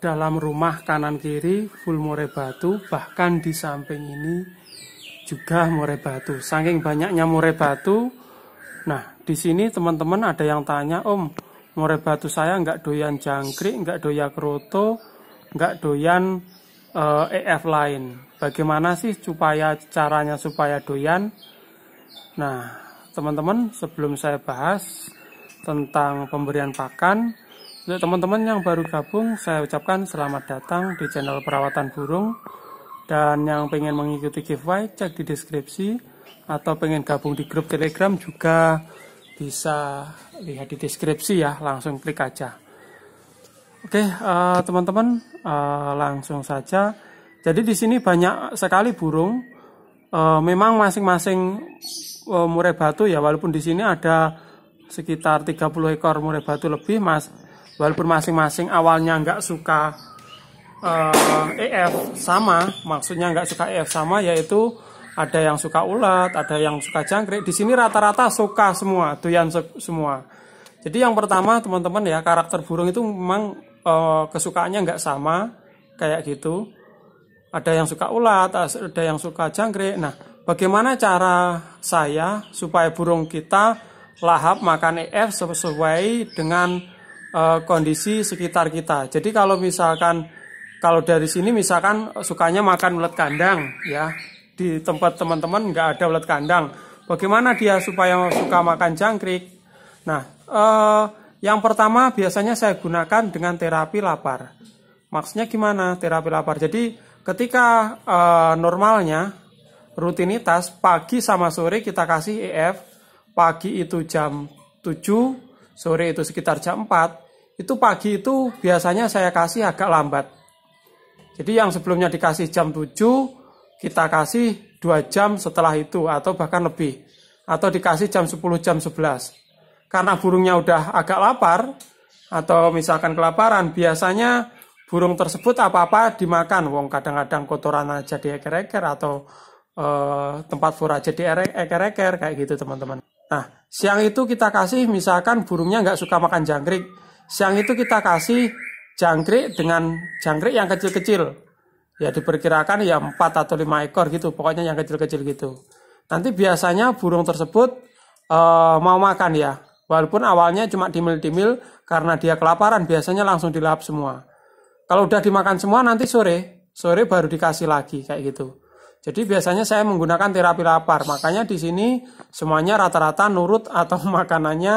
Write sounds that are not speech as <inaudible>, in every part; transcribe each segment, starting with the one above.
dalam rumah kanan kiri full more batu bahkan di samping ini juga more batu saking banyaknya more batu nah di sini teman-teman ada yang tanya om more batu saya nggak doyan jangkrik nggak doyan kroto nggak doyan EF eh, e lain bagaimana sih supaya caranya supaya doyan nah teman-teman sebelum saya bahas tentang pemberian pakan untuk teman-teman yang baru gabung saya ucapkan selamat datang di channel perawatan burung dan yang pengen mengikuti giveaway cek di deskripsi atau pengen gabung di grup telegram juga bisa lihat di deskripsi ya langsung klik aja oke eh, teman-teman eh, langsung saja jadi di sini banyak sekali burung Eh, memang masing-masing uh, murai batu ya walaupun di sini ada sekitar 30 ekor murai batu lebih mas walaupun masing-masing awalnya nggak suka uh, eh, EF sama maksudnya nggak suka EF sama yaitu ada yang suka ulat, ada yang suka jangkrik. Di sini rata-rata suka semua, doyan semua. Jadi yang pertama teman-teman ya karakter burung itu memang e, kesukaannya nggak sama kayak gitu ada yang suka ulat, ada yang suka jangkrik. Nah, bagaimana cara saya supaya burung kita lahap makan EF sesuai dengan e, kondisi sekitar kita. Jadi kalau misalkan kalau dari sini misalkan sukanya makan ulat kandang ya di tempat teman-teman nggak ada ulat kandang. Bagaimana dia supaya suka makan jangkrik? Nah, e, yang pertama biasanya saya gunakan dengan terapi lapar. Maksudnya gimana terapi lapar? Jadi Ketika uh, normalnya rutinitas pagi sama sore kita kasih EF, pagi itu jam 7, sore itu sekitar jam 4, itu pagi itu biasanya saya kasih agak lambat. Jadi yang sebelumnya dikasih jam 7, kita kasih 2 jam setelah itu atau bahkan lebih. Atau dikasih jam 10, jam 11. Karena burungnya udah agak lapar atau misalkan kelaparan, biasanya burung tersebut apa-apa dimakan wong kadang-kadang kotoran aja di eker-eker atau e, tempat fur aja di eker-eker kayak gitu teman-teman nah siang itu kita kasih misalkan burungnya nggak suka makan jangkrik siang itu kita kasih jangkrik dengan jangkrik yang kecil-kecil ya diperkirakan ya 4 atau 5 ekor gitu pokoknya yang kecil-kecil gitu nanti biasanya burung tersebut e, mau makan ya walaupun awalnya cuma dimil-dimil karena dia kelaparan biasanya langsung dilap semua kalau udah dimakan semua nanti sore, sore baru dikasih lagi kayak gitu. Jadi biasanya saya menggunakan terapi lapar. Makanya di sini semuanya rata-rata nurut atau <laughs> makanannya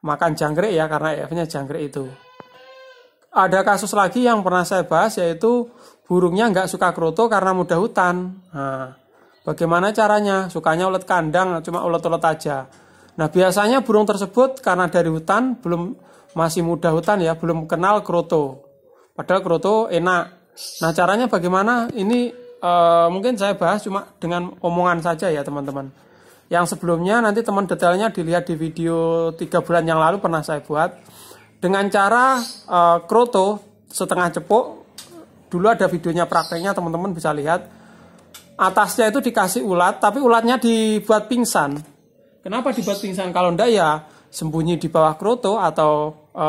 makan jangkrik ya karena efeknya jangkrik itu. Ada kasus lagi yang pernah saya bahas yaitu burungnya nggak suka kroto karena mudah hutan. Nah, bagaimana caranya? Sukanya ulet kandang, cuma ulet-ulet aja. Nah biasanya burung tersebut karena dari hutan belum masih mudah hutan ya, belum kenal kroto. Padahal kroto enak. Nah caranya bagaimana? Ini e, mungkin saya bahas cuma dengan omongan saja ya teman-teman. Yang sebelumnya nanti teman detailnya dilihat di video 3 bulan yang lalu pernah saya buat. Dengan cara e, kroto setengah cepuk. Dulu ada videonya prakteknya teman-teman bisa lihat. Atasnya itu dikasih ulat, tapi ulatnya dibuat pingsan. Kenapa dibuat pingsan? Kalau ndak ya sembunyi di bawah kroto atau e,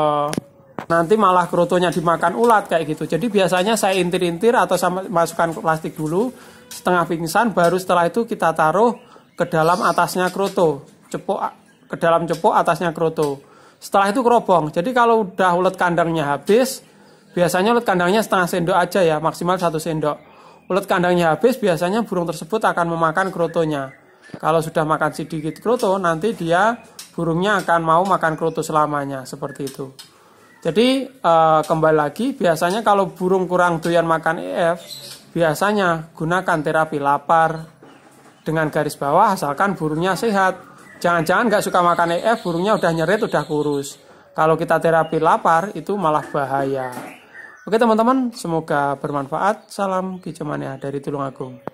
nanti malah kerutonya dimakan ulat kayak gitu. Jadi biasanya saya intir-intir atau sama masukkan plastik dulu setengah pingsan baru setelah itu kita taruh ke dalam atasnya kroto, cepuk ke dalam cepuk atasnya kroto. Setelah itu kerobong. Jadi kalau udah ulet kandangnya habis, biasanya ulet kandangnya setengah sendok aja ya, maksimal satu sendok. Ulet kandangnya habis, biasanya burung tersebut akan memakan krotonya. Kalau sudah makan sedikit kroto, nanti dia burungnya akan mau makan kroto selamanya, seperti itu. Jadi uh, kembali lagi biasanya kalau burung kurang doyan makan EF biasanya gunakan terapi lapar dengan garis bawah asalkan burungnya sehat. Jangan-jangan nggak suka makan EF burungnya udah nyerit udah kurus. Kalau kita terapi lapar itu malah bahaya. Oke teman-teman, semoga bermanfaat. Salam Kicemania dari Tulungagung.